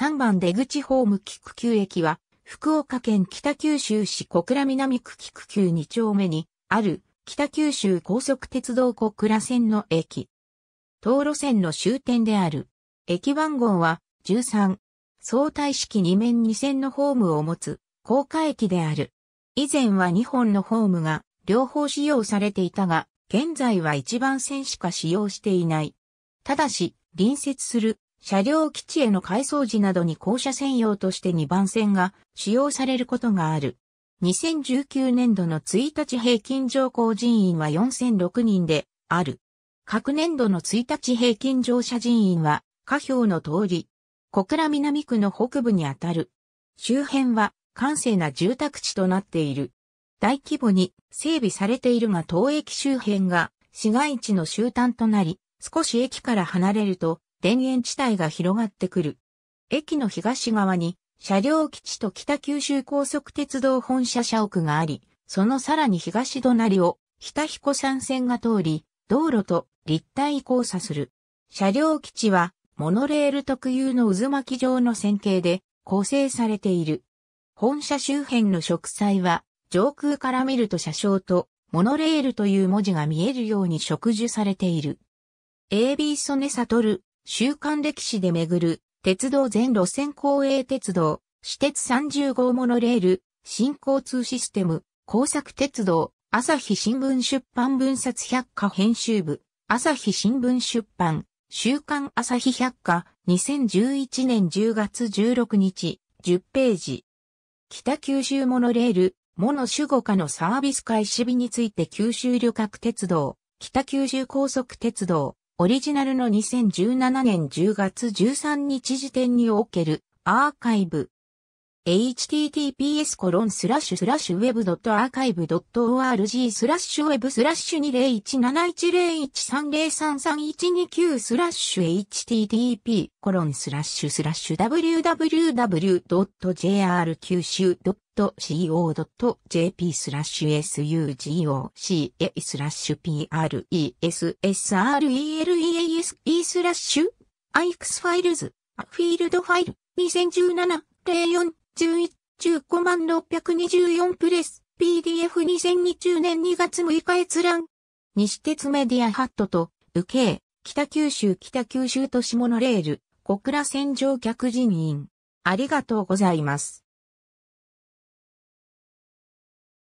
3番出口ホーム菊球駅は、福岡県北九州市小倉南区菊球2丁目にある北九州高速鉄道小倉線の駅。東路線の終点である。駅番号は13。相対式2面2線のホームを持つ高架駅である。以前は2本のホームが両方使用されていたが、現在は1番線しか使用していない。ただし、隣接する車両基地への改装時などに校舎専用として2番線が使用されることがある。2019年度の1日平均乗降人員は4006人である。各年度の1日平均乗車人員は、下表の通り、小倉南区の北部にあたる。周辺は、閑静な住宅地となっている。大規模に整備されているが当駅周辺が市街地の終端となり、少し駅から離れると田園地帯が広がってくる。駅の東側に車両基地と北九州高速鉄道本社社屋があり、そのさらに東隣を北彦山線が通り、道路と立体交差する。車両基地はモノレール特有の渦巻き状の線形で構成されている。本社周辺の植栽は上空から見ると車掌とモノレールという文字が見えるように植樹されている。AB 曽根悟週刊歴史で巡る、鉄道全路線公営鉄道、私鉄30号モノレール、新交通システム、工作鉄道、朝日新聞出版分冊百科編集部、朝日新聞出版、週刊朝日百科、2011年10月16日、10ページ。北九州モノレール、モノ守護課のサービス開始日について九州旅客鉄道、北九州高速鉄道、オリジナルの2017年10月13日時点におけるアーカイブ https コロンスラッシュスラッシュ web.archive.org スラッシュ web スラッシュ20171013033129スラッシュ http コロンスラッシュスラッシュ www.jr 九州 .co.jp スラッシュ sugoca スラッシュ presrelease スラッシュ ix ファイルズフィールドファイル2017 04 11、15万624プレス、PDF2020 年2月6日閲覧。西鉄メディアハットと、右京、北九州北九州都市モノレール、小倉線乗客人員。ありがとうございます。